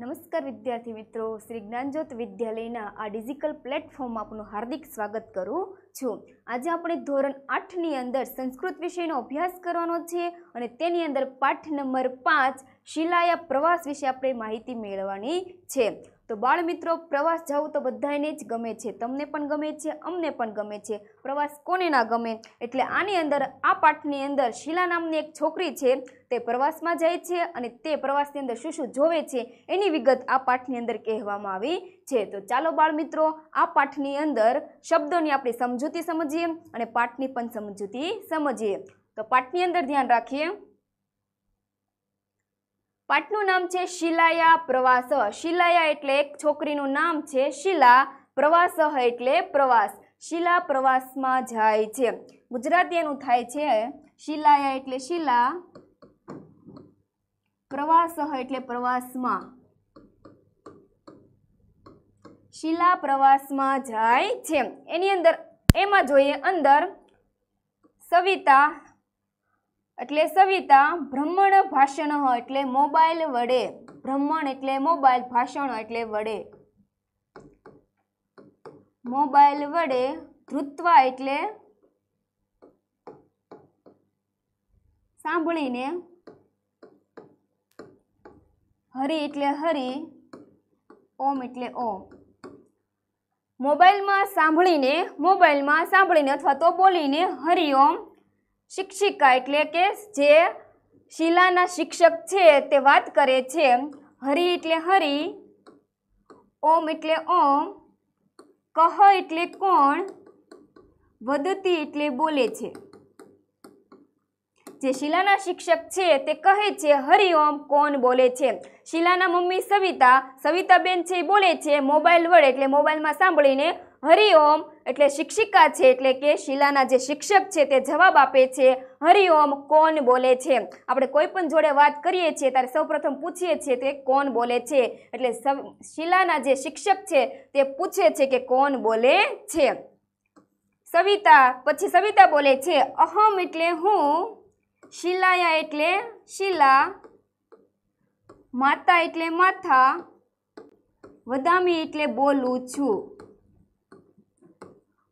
નમસ્કાર વિદ્યાર્થી મિત્રો શ્રી જ્ઞાનજ્યોત વિદ્યાલયના આ ડિજિટલ પ્લેટફોર્મમાં આપનું હાર્દિક સ્વાગત કરું છું આજે આપણે ધોરણ આઠની અંદર સંસ્કૃત વિષયનો અભ્યાસ કરવાનો છે અને તેની અંદર પાઠ નંબર પાંચ શિલાયા પ્રવાસ વિશે આપણે માહિતી મેળવવાની છે તો બાળમિત્રો પ્રવાસ જવું તો બધાને જ ગમે છે તમને પણ ગમે છે અમને પણ ગમે છે પ્રવાસ કોને ના ગમે એટલે આની અંદર આ પાઠની અંદર શીલા નામની એક છોકરી છે તે પ્રવાસમાં જાય છે અને તે પ્રવાસની અંદર શું શું જોવે છે એની વિગત આ પાઠની અંદર કહેવામાં આવી છે તો ચાલો બાળમિત્રો આ પાઠની અંદર શબ્દોની આપણી સમજૂતી સમજીએ અને પાઠની પણ સમજૂતી સમજીએ તો પાઠની અંદર ધ્યાન રાખીએ પાટનું નામ છે શિલાયા પ્રવાસ શિલાયા એટલે એક છોકરીનું નામ છે શિલા પ્રવાસ એટલે પ્રવાસ શિલા પ્રવાસમાં જાય છે ગુજરાતી એનું થાય છે શિલાયા એટલે શિલા પ્રવાસ એટલે પ્રવાસમાં શિલા પ્રવાસમાં જાય છે એની અંદર એમાં જોઈએ અંદર સવિતા એટલે સવિતા બ્રહ્મણ ભાષણ એટલે મોબાઈલ વડે બ્રહ્મણ એટલે મોબાઈલ ભાષણ એટલે વડે મોબાઈલ વડે ધૃત્વા એટલે સાંભળીને હરિ એટલે હરિ ઓમ એટલે ઓમ મોબાઈલમાં સાંભળીને મોબાઈલમાં સાંભળીને અથવા તો બોલીને હરિ ઓમ શિક્ષિકા એટલે કે જે શિલાના શિક્ષક છે તે વાત કરે છે હરિ એટલે હરિ ઓમ એટલે ઓમ કહ એટલે કોણ વધતી એટલે બોલે છે જે શિલાના શિક્ષક છે તે કહે છે હરિઓમ કોણ બોલે છે શિલાના મમ્મી સવિતા સવિતાબેન છે બોલે છે મોબાઈલ વડે એટલે મોબાઈલમાં સાંભળીને હરિઓમ એટલે શિક્ષિકા છે એટલે કે શિલાના જે શિક્ષક છે તે જવાબ આપે છે હરિઓમ કોણ બોલે છે આપણે કોઈ પણ જોડે વાત કરીએ છીએ ત્યારે સૌપ્રથમ પૂછીએ છીએ તે કોણ બોલે છે એટલે શિલાના જે શિક્ષક છે તે પૂછે છે કે કોણ બોલે છે સવિતા પછી સવિતા બોલે છે અહમ એટલે હું શિલાયા એટલે શિલા માતા એટલે માથા વધામી એટલે બોલું છું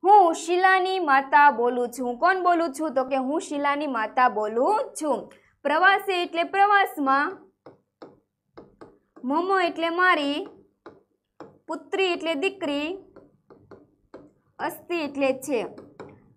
હું શિલાની માતા બોલું છું કોણ બોલું છું તો કે હું શિલાની માતા બોલું છું પ્રવાસે એટલે પ્રવાસમાં મમો એટલે મારી પુત્રી એટલે દીકરી અસ્થિ એટલે છે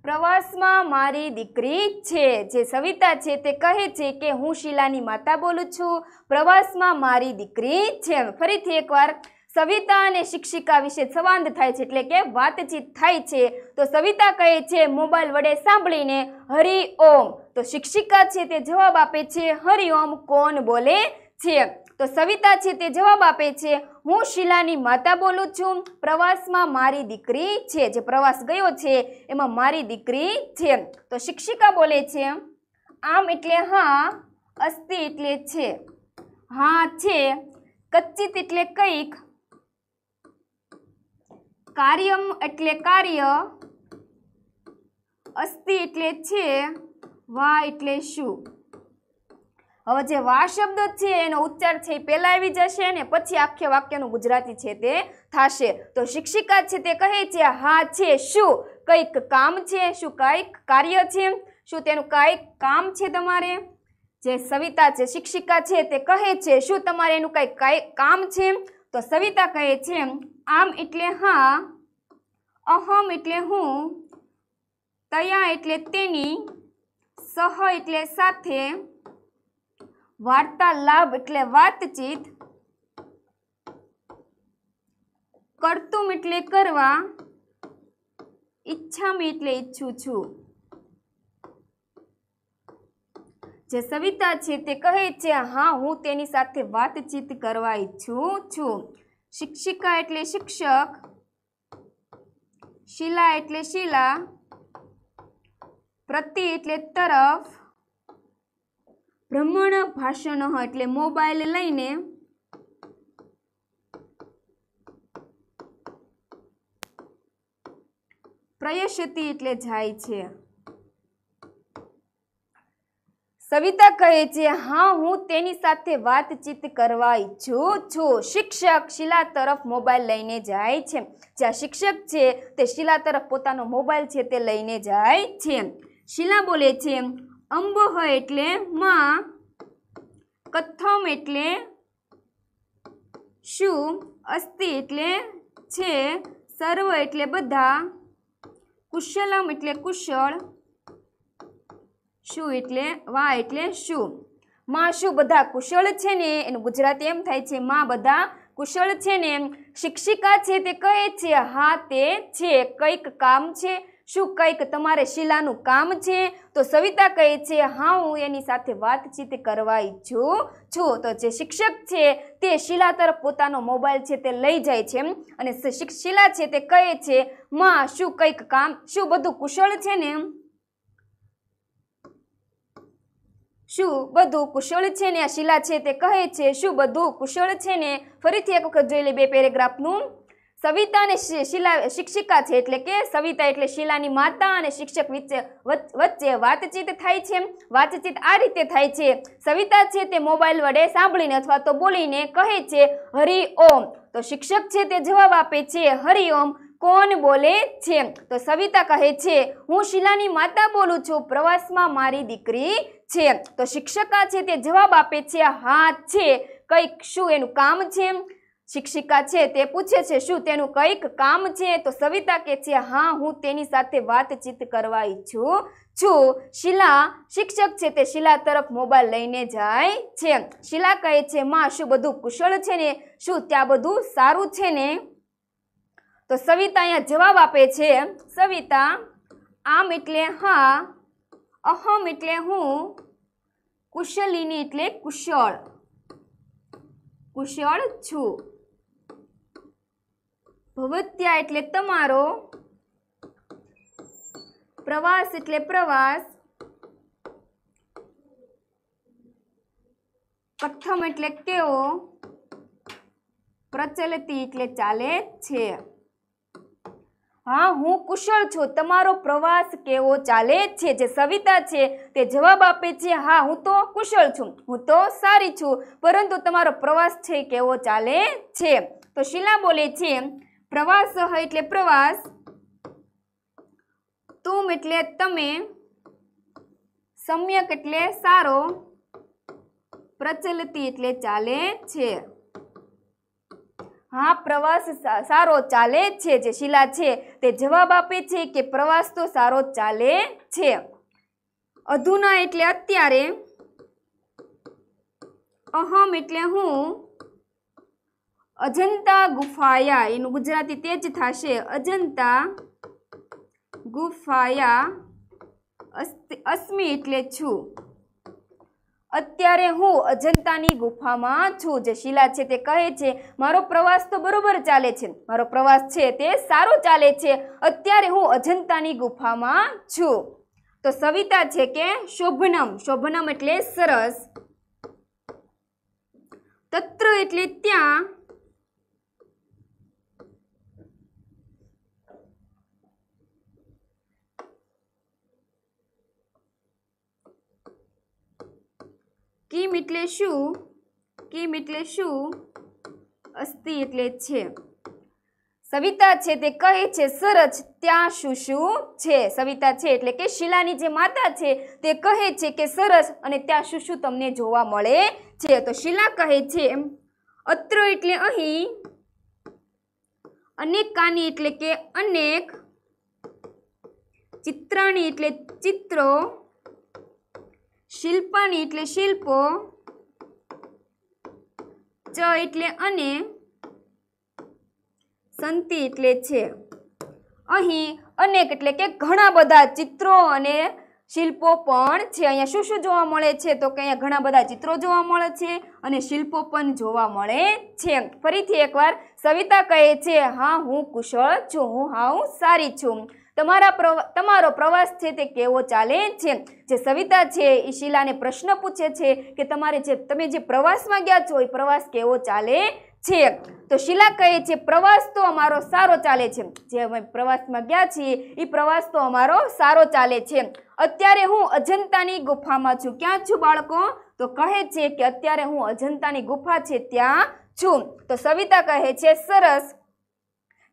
પ્રવાસમાં મારી દીકરી છે જે સવિતા છે તે કહે છે કે હું શિલાની માતા બોલું છું પ્રવાસમાં મારી દીકરી છે ફરીથી એકવાર સવિતા અને શિક્ષિકા વિશે સંવાદ થાય છે એટલે કે વાતચીત થાય છે તો સવિતા કહે છે મોબાઈલ વડે સાંભળીને હરિ ઓમ તો શિક્ષિકા છે તે જવાબ આપે છે હરિ ઓમ કોણ બોલે છે તો સવિતા છે તે જવાબ આપે છે હું શીલાની માતા બોલું છું પ્રવાસમાં મારી દીકરી છે જે પ્રવાસ ગયો છે એમાં મારી દીકરી છે તો શિક્ષિકા બોલે છે આમ એટલે હા અસ્થિ એટલે છે હા છે કચ્ચિત એટલે કંઈક કાર્યમ એટલે કાર્ય અસ્થિ એટલે છે વા એટલે શું હવે જે વા શબ્દ છે એનો ઉચ્ચાર છે એ પહેલાં આવી જશે ને પછી આખે વાક્યનું ગુજરાતી છે તે થશે તો શિક્ષિકા છે તે કહે છે હા છે શું કંઈક કામ છે શું કંઈક કાર્ય છે શું તેનું કંઈક કામ છે તમારે જે સવિતા છે શિક્ષિકા છે તે કહે છે શું તમારે એનું કંઈક કામ છે તો સવિતા કહે છે આમ એટલે હા અહમ એટલે હું તયા એટલે તેની સહ એટલે સાથે વાર્તાલાભ એટલે વાતચીત કરતું એટલે કરવા ઈચ્છામી એટલે ઈચ્છું છું જે સવિતા છે તે કહે છે હા હું તેની સાથે વાતચીત કરવા ઈચ્છું છું શિક્ષિકા એટલે શિક્ષક શિલા એટલે શિલા પ્રતિ એટલે તરફ ભ્રમણ ભાષણ એટલે મોબાઈલ લઈને પ્રયશતી એટલે જાય છે સવિતા કહે છે હા હું તેની સાથે વાતચીત કરવા ઈચ્છું છું શિક્ષક શિલા તરફ મોબાઈલ લઈને જાય છે જ્યાં શિક્ષક છે તે શિલા તરફ પોતાનો મોબાઈલ છે તે લઈને જાય છે શિલા બોલે છે અંબહ એટલે માં કથમ એટલે શું અસ્થિ એટલે છે સર્વ એટલે બધા કુશલમ એટલે કુશળ શું એટલે વા એટલે શું માં શું બધા કુશળ છે ને એનું ગુજરાતી એમ થાય છે માં બધા કુશળ છે ને શિક્ષિકા છે તે કહે છે હા તે છે કંઈક કામ છે શું કંઈક તમારે શીલાનું કામ છે તો સવિતા કહે છે હા હું એની સાથે વાતચીત કરવા ઈચ્છું છું તો જે શિક્ષક છે તે શીલા તરફ પોતાનો મોબાઈલ છે તે લઈ જાય છે અને શિલા છે તે કહે છે માં શું કંઈક કામ શું બધું કુશળ છે ને શું બધું કુશળ છે ને આ શિલા છે તે કહે છે શું બધું કુશળ છે ને ફરીથી એક વખત જોઈ લે બે પેરેગ્રાફનું સવિતા અને શિલા શિક્ષિકા છે એટલે કે સવિતા એટલે શિલાની માતા અને શિક્ષક વચ્ચે વચ્ચે વાતચીત થાય છે વાતચીત આ રીતે થાય છે સવિતા છે તે મોબાઈલ વડે સાંભળીને અથવા તો બોલીને કહે છે હરિ ઓમ તો શિક્ષક છે તે જવાબ આપે છે હરિ ઓમ કોણ બોલે છે તો સવિતા કહે છે હું શીલાની માતા બોલું છું પ્રવાસમાં મારી દીકરી છે તો શિક્ષકા છે તે જવાબ આપે છે હા છે કંઈક શું એનું કામ છે શિક્ષિકા છે તે પૂછે છે શું તેનું કંઈક કામ છે તો સવિતા કહે છે હા હું તેની સાથે વાતચીત કરવા ઈચ્છું છું શિલા શિક્ષક છે તે શિલા તરફ મોબાઈલ લઈને જાય છે શિલા કહે છે માં શું બધું કુશળ છે ને શું ત્યાં બધું સારું છે ને તો સવિતા અહીંયા જવાબ આપે છે સવિતા આમ એટલે હા અહમ એટલે હું કુશલિની એટલે કુશળ કુશળ છું ભવત્યા એટલે તમારો પ્રવાસ એટલે પ્રવાસ કથમ એટલે કેવો પ્રચલતી એટલે ચાલે છે હા હું કુશળ છું તમારો પ્રવાસ કેવો ચાલે છે જે સવિતા છે તે જવાબ આપે છે હા હું તો કુશળ છું હું તો સારી છું પરંતુ તમારો પ્રવાસ છે કેવો ચાલે છે તો શીલા બોલે છે પ્રવાસ એટલે પ્રવાસ તુમ એટલે તમે સમ્યક એટલે સારો પ્રચલતી એટલે ચાલે છે હા પ્રવાસ સારો ચાલે છે જે શીલા છે તે જવાબ આપે છે કે પ્રવાસ તો સારો ચાલે છે અધુના એટલે અત્યારે અહમ એટલે હું અજંતા ગુફાયા એનું ગુજરાતી તે જ થશે અજંતા ગુફાયા અસ્મિ એટલે છું અત્યારે હું અજંતાની ગુફામાં છું જે શિલા છે તે કહે છે મારો પ્રવાસ તો બરોબર ચાલે છે મારો પ્રવાસ છે તે સારો ચાલે છે અત્યારે હું અજંતાની ગુફામાં છું તો સવિતા છે કે શોભનમ શોભનમ એટલે સરસ તત્ર એટલે ત્યાં કિમ એટલે શું કિમ એટલે શું અસ્થિ એટલે છે સવિતા છે તે કહે છે સરસ ત્યાં શું શું છે સવિતા છે એટલે કે શિલાની જે માતા છે તે કહે છે કે સરસ અને ત્યાં શું શું તમને જોવા મળે છે તો શિલા કહે છે અત્ર એટલે અહીં અનેક કાની એટલે કે અનેક ચિત્રાણી એટલે ચિત્રો શિલ્પણી એટલે શિલ્પો ચ એટલે અને સંતિ એટલે છે અહીં અનેક એટલે કે ઘણા બધા ચિત્રો અને શિલ્પો પણ છે અહીંયા શું શું જોવા મળે છે તો કે અહીંયા ઘણા બધા ચિત્રો જોવા મળે છે અને શિલ્પો પણ જોવા મળે છે ફરીથી એકવાર સવિતા કહે છે હા હું કુશળ છું હું હા સારી છું તમારા તમારો પ્રવાસ છે તે કેવો ચાલે છે જે સવિતા છે એ શીલાને પ્રશ્ન પૂછે છે કે તમારે જે તમે જે પ્રવાસમાં ગયા છો એ પ્રવાસ કેવો ચાલે છે તો શીલા કહે છે પ્રવાસ તો અમારો સારો ચાલે છે જે અમે પ્રવાસમાં ગયા છીએ એ પ્રવાસ તો અમારો સારો ચાલે છે અત્યારે હું અજંતાની ગુફામાં છું ક્યાં છું બાળકો તો કહે છે કે અત્યારે હું અજંતાની ગુફા છે ત્યાં છું તો સવિતા કહે છે સરસ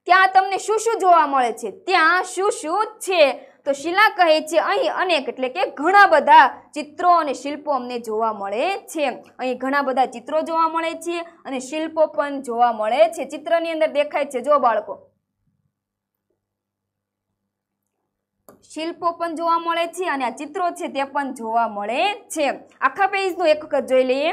ત્યાં તમને શું શું જોવા મળે છે ત્યાં શું શું છે તો શિલા કહે છે અહીં અનેક એટલે કે ઘણા બધા ચિત્રો અને શિલ્પો અમને જોવા મળે છે અહીં ઘણા બધા ચિત્રો જોવા મળે છે અને શિલ્પો પણ જોવા મળે છે ચિત્રની અંદર દેખાય છે જો બાળકો શિલ્પો પણ જોવા મળે છે અને આ ચિત્રો છે તે પણ જોવા મળે છે આખા પેજનું એક વખત જોઈ લઈએ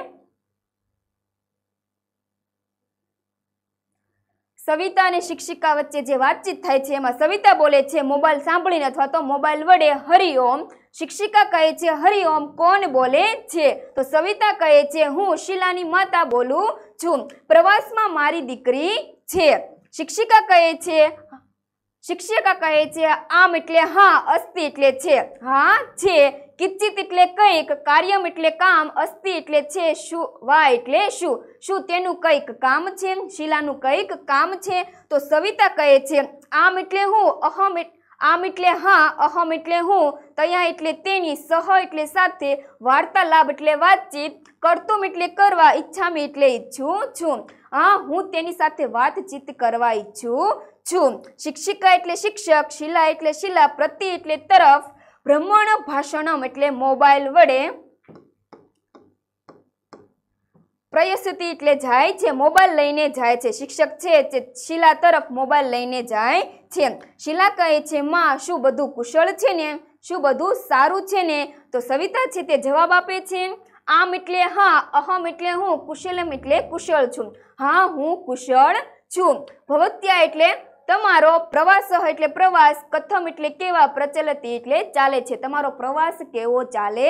સવિતા અને શિક્ષિકા વચ્ચે જે વાતચીત થાય છે એમાં સવિતા બોલે છે મોબાઈલ સાંભળીને અથવા તો મોબાઈલ વડે હરિઓમ શિક્ષિકા કહે છે હરિઓમ કોણ બોલે છે તો સવિતા કહે છે હું શીલાની માતા બોલું છું પ્રવાસમાં મારી દીકરી છે શિક્ષિકા કહે છે શિક્ષક કહે છે આમ એટલે હા અસ્થિ એટલે છે હા છે કિચિત એટલે કંઈક કાર્યમ એટલે કામ અસ્થિ એટલે છે શું વા એટલે શું શું તેનું કંઈક કામ છે શીલાનું કંઈક કામ છે તો સવિતા કહે છે આમ એટલે હું અહમ આમ એટલે હા અહમ એટલે હું તયા એટલે તેની સહ એટલે સાથે વાર્તાલાપ એટલે વાતચીત કરતું એટલે કરવા ઈચ્છામી એટલે ઈચ્છું છું હા હું તેની સાથે વાતચીત કરવા ઈચ્છું છું શિક્ષિકા એટલે શિક્ષક શિલા એટલે શિલા પ્રતિ એટલે તરફ ભ્રમણ ભાષણમ એટલે મોબાઈલ વડે પ્રયસતી એટલે જાય છે મોબાઈલ લઈને જાય છે શિક્ષક છે તે શિલા તરફ મોબાઈલ લઈને જાય છે શિલા કહે છે માં શું બધું કુશળ છે ને શું બધું સારું છે ને તો સવિતા છે તે જવાબ આપે છે આમ એટલે હા અહમ એટલે હું કુશલમ એટલે કુશળ છું હા હું કુશળ છું ભવત્યા એટલે તમારો પ્રવાસ એટલે પ્રવાસ કથમ એટલે કેવા પ્રચલિત એટલે ચાલે છે તમારો પ્રવાસ કેવો ચાલે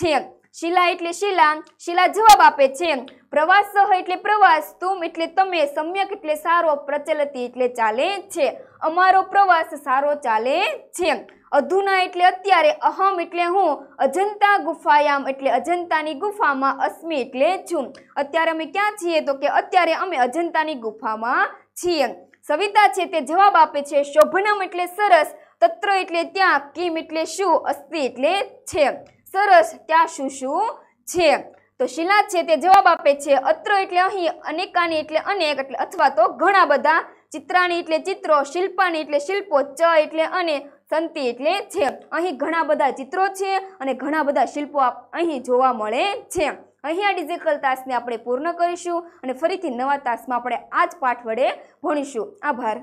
છે શિલા એટલે શિલા શિલા જવાબ આપે છે પ્રવાસ એટલે પ્રવાસ તુમ એટલે તમે સમ્યક એટલે સારો પ્રચલિત એટલે ચાલે છે અમારો પ્રવાસ સારો ચાલે છે અધુના એટલે અત્યારે અહમ એટલે હું અજંતા ગુફાયામ એટલે અજંતાની ગુફામાં અસ્મિ એટલે છું અત્યારે અમે ક્યાં છીએ તો કે અત્યારે અમે અજંતાની ગુફામાં છીએ સવિતા છે તે જવાબ આપે છે શોભનમ એટલે સરસ તત્ર એટલે ત્યાં કિમ એટલે શું અસ્થિ એટલે છે સરસ ત્યાં શું શું છે તો શિલા છે તે જવાબ આપે છે અત્ર એટલે અહીં અનેકાની એટલે અનેક એટલે અથવા તો ઘણા બધા ચિત્રાની એટલે ચિત્રો શિલ્પાની એટલે શિલ્પો ચ એટલે અને સંતિ એટલે છે અહીં ઘણા બધા ચિત્રો છે અને ઘણા બધા શિલ્પો અહીં જોવા મળે છે અહીંયા ડિજિકલ તાસને આપણે પૂર્ણ કરીશું અને ફરીથી નવા તાસમાં આપણે આ જ પાઠ વડે ભણીશું આભાર